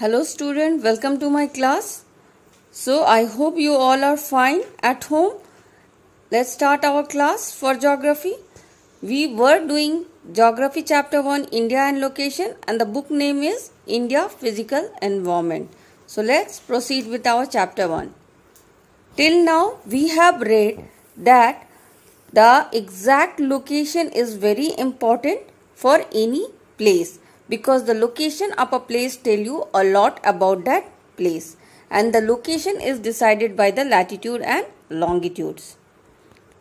hello student welcome to my class so i hope you all are fine at home let's start our class for geography we were doing geography chapter 1 india and location and the book name is india physical environment so let's proceed with our chapter 1 till now we have read that the exact location is very important for any place because the location of a place tell you a lot about that place and the location is decided by the latitude and longitudes.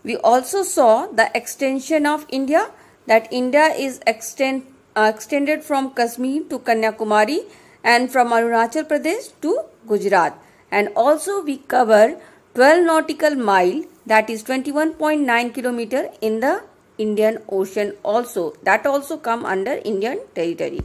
We also saw the extension of India that India is extend, uh, extended from Kashmir to Kanyakumari and from Arunachal Pradesh to Gujarat and also we cover 12 nautical mile that is 21.9 kilometer in the Indian Ocean also that also come under Indian territory.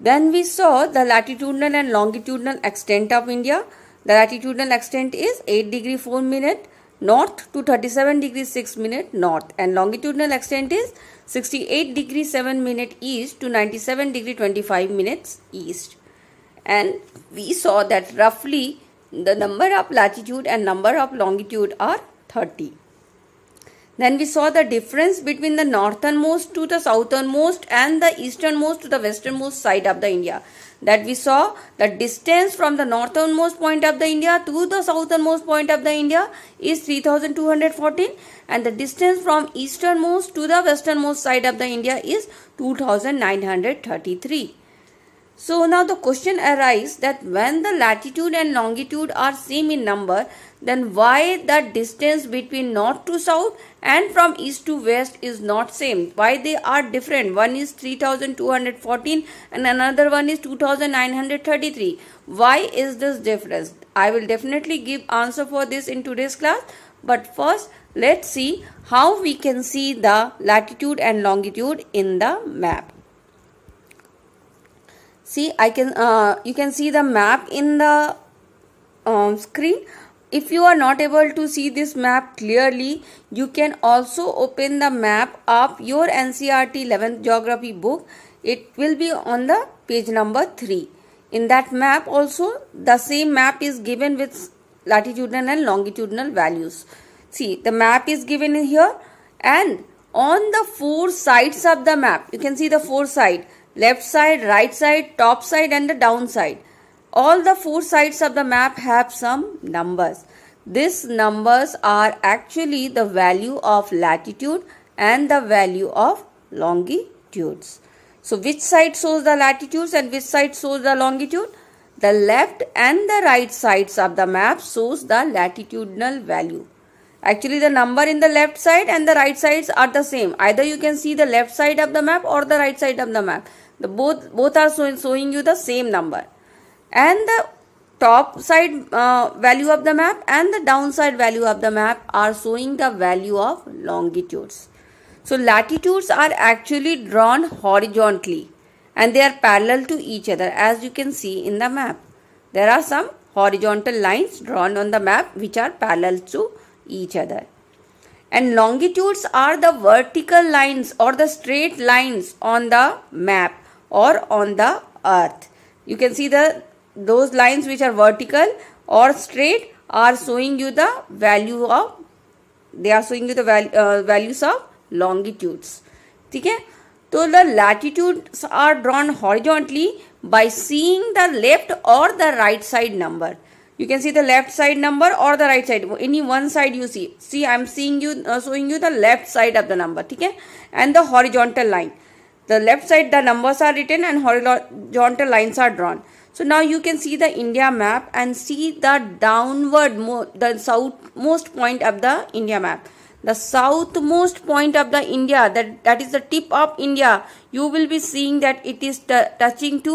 Then we saw the latitudinal and longitudinal extent of India. The latitudinal extent is 8 degree 4 minute north to 37 degree 6 minute north and longitudinal extent is 68 degree 7 minute east to 97 degree 25 minutes east. And we saw that roughly the number of latitude and number of longitude are 30. Then we saw the difference between the northernmost to the southernmost and the easternmost to the westernmost side of the India. That we saw the distance from the northernmost point of the India to the southernmost point of the India is 3214 and the distance from easternmost to the westernmost side of the India is 2933. So now the question arises that when the latitude and longitude are same in number, then why the distance between north to south and from east to west is not same? Why they are different? One is 3214 and another one is 2933. Why is this difference? I will definitely give answer for this in today's class. But first, let's see how we can see the latitude and longitude in the map see I can uh, you can see the map in the um, screen if you are not able to see this map clearly you can also open the map of your NCRT 11th geography book it will be on the page number 3 in that map also the same map is given with latitudinal and longitudinal values see the map is given here and on the four sides of the map you can see the four side left side, right side, top side and the down side. All the four sides of the map have some numbers. These numbers are actually the value of latitude and the value of longitudes. So which side shows the latitudes and which side shows the longitude? The left and the right sides of the map shows the latitudinal value. Actually the number in the left side and the right sides are the same. Either you can see the left side of the map or the right side of the map the both both are showing, showing you the same number and the top side uh, value of the map and the downside value of the map are showing the value of longitudes so latitudes are actually drawn horizontally and they are parallel to each other as you can see in the map there are some horizontal lines drawn on the map which are parallel to each other and longitudes are the vertical lines or the straight lines on the map or on the earth. You can see the those lines which are vertical or straight are showing you the value of they are showing you the val, uh, values of longitudes. Okay? So the latitudes are drawn horizontally by seeing the left or the right side number. You can see the left side number or the right side. Any one side you see. See, I am seeing you uh, showing you the left side of the number. Okay? And the horizontal line the left side the numbers are written and horizontal lines are drawn so now you can see the india map and see the downward the southmost point of the india map the southmost point of the india that that is the tip of india you will be seeing that it is touching to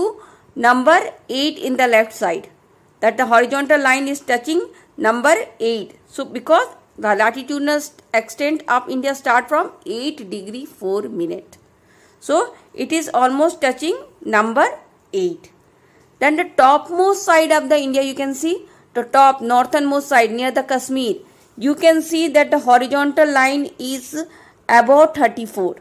number 8 in the left side that the horizontal line is touching number 8 so because the latitudinal extent of india start from 8 degree 4 minute so it is almost touching number 8. Then the topmost side of the India you can see the top northernmost side near the Kashmir. You can see that the horizontal line is about 34.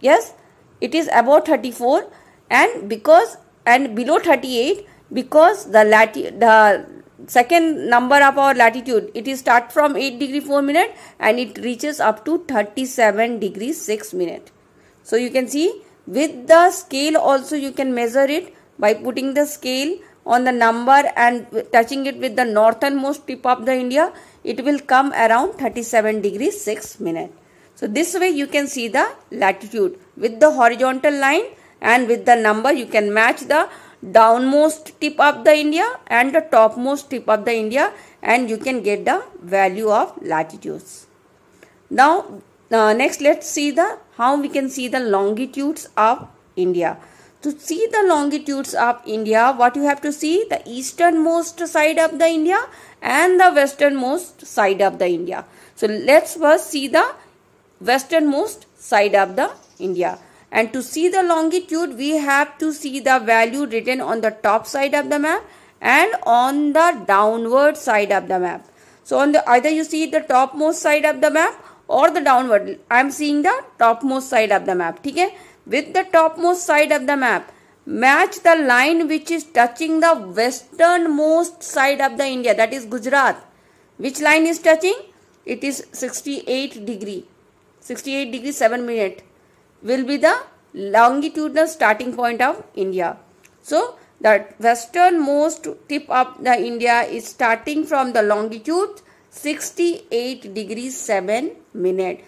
Yes, it is about 34 and because and below 38 because the lati the second number of our latitude it is start from 8 degree 4 minute and it reaches up to 37 degree 6 minute so you can see with the scale also you can measure it by putting the scale on the number and touching it with the northernmost tip of the India, it will come around 37 degrees 6 minute. So this way you can see the latitude with the horizontal line and with the number you can match the downmost tip of the India and the topmost tip of the India and you can get the value of latitudes. Now uh, next let's see the how we can see the longitudes of India. To see the longitudes of India, what you have to see? The easternmost side of the India and the westernmost side of the India. So let's first see the westernmost side of the India. And to see the longitude, we have to see the value written on the top side of the map and on the downward side of the map. So on the either you see the topmost side of the map or the downward. I am seeing the topmost side of the map. Okay, With the topmost side of the map, match the line which is touching the westernmost side of the India. That is Gujarat. Which line is touching? It is 68 degree. 68 degree 7 minute will be the longitudinal starting point of India. So, the westernmost tip of the India is starting from the longitude 68 degrees 7 minute.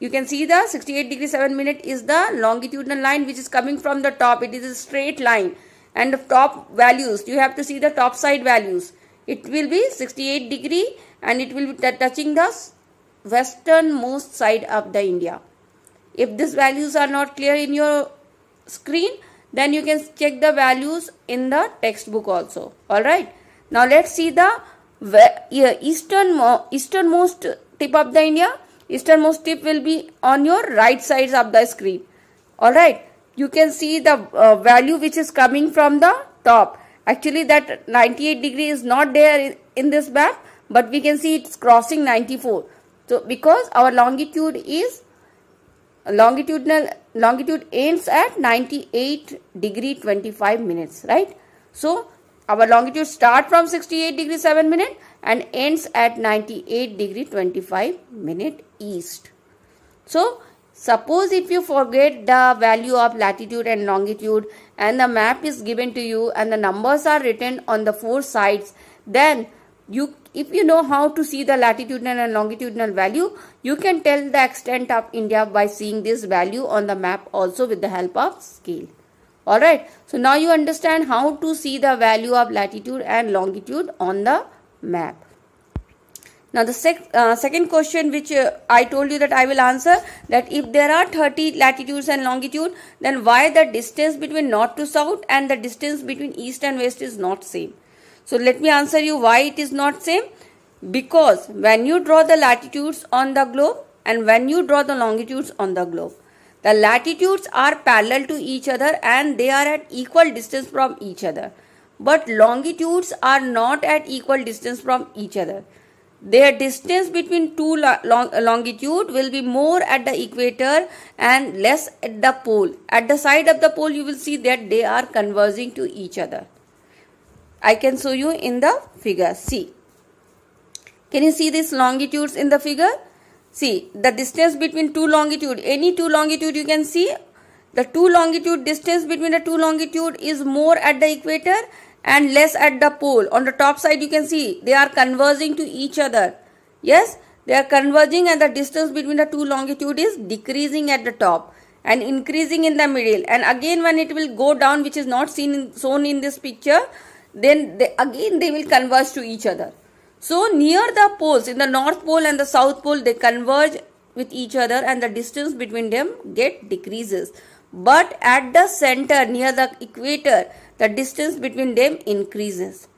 You can see the 68 degrees 7 minute is the longitudinal line which is coming from the top. It is a straight line and the top values. You have to see the top side values. It will be 68 degree and it will be touching the westernmost side of the India. If these values are not clear in your screen, then you can check the values in the textbook also. Alright. Now let's see the eastern easternmost tip of the India, easternmost tip will be on your right sides of the screen. Alright, you can see the uh, value which is coming from the top. Actually that 98 degree is not there in this map but we can see it's crossing 94. So because our longitude is longitudinal longitude ends at 98 degree 25 minutes right so our longitude start from 68 degree 7 minute and ends at 98 degree 25 minute east. So, suppose if you forget the value of latitude and longitude and the map is given to you and the numbers are written on the four sides, then you if you know how to see the latitudinal and longitudinal value, you can tell the extent of India by seeing this value on the map also with the help of scale. Alright, so now you understand how to see the value of latitude and longitude on the map. Now the sec uh, second question which uh, I told you that I will answer that if there are 30 latitudes and longitude then why the distance between north to south and the distance between east and west is not same. So let me answer you why it is not same because when you draw the latitudes on the globe and when you draw the longitudes on the globe the latitudes are parallel to each other and they are at equal distance from each other. But longitudes are not at equal distance from each other. Their distance between two long longitude will be more at the equator and less at the pole. At the side of the pole, you will see that they are converging to each other. I can show you in the figure. See. Can you see these longitudes in the figure? See, the distance between two longitude, any two longitude you can see, the two longitude distance between the two longitude is more at the equator and less at the pole. On the top side you can see they are converging to each other. Yes, they are converging and the distance between the two longitude is decreasing at the top and increasing in the middle and again when it will go down which is not seen in, shown in this picture then they, again they will converge to each other. So near the poles, in the north pole and the south pole, they converge with each other and the distance between them get decreases. But at the center, near the equator, the distance between them increases.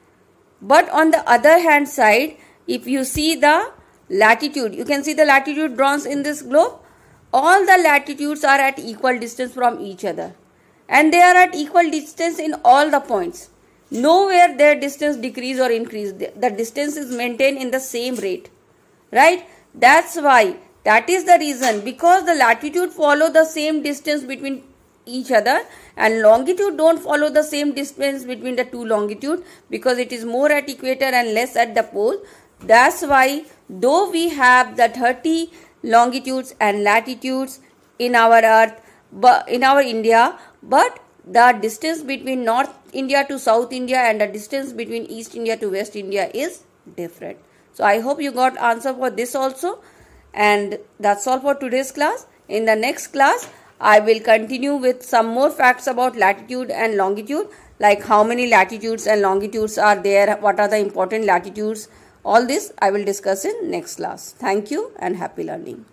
But on the other hand side, if you see the latitude, you can see the latitude drawn in this globe. All the latitudes are at equal distance from each other. And they are at equal distance in all the points. Nowhere their distance decrease or increase. The distance is maintained in the same rate. Right? That's why. That is the reason. Because the latitude follow the same distance between each other and longitude don't follow the same distance between the two longitude because it is more at equator and less at the pole. That's why though we have the 30 longitudes and latitudes in our earth, but in our India, but the distance between North India to South India and the distance between East India to West India is different. So I hope you got answer for this also. And that's all for today's class. In the next class, I will continue with some more facts about latitude and longitude. Like how many latitudes and longitudes are there, what are the important latitudes. All this I will discuss in next class. Thank you and happy learning.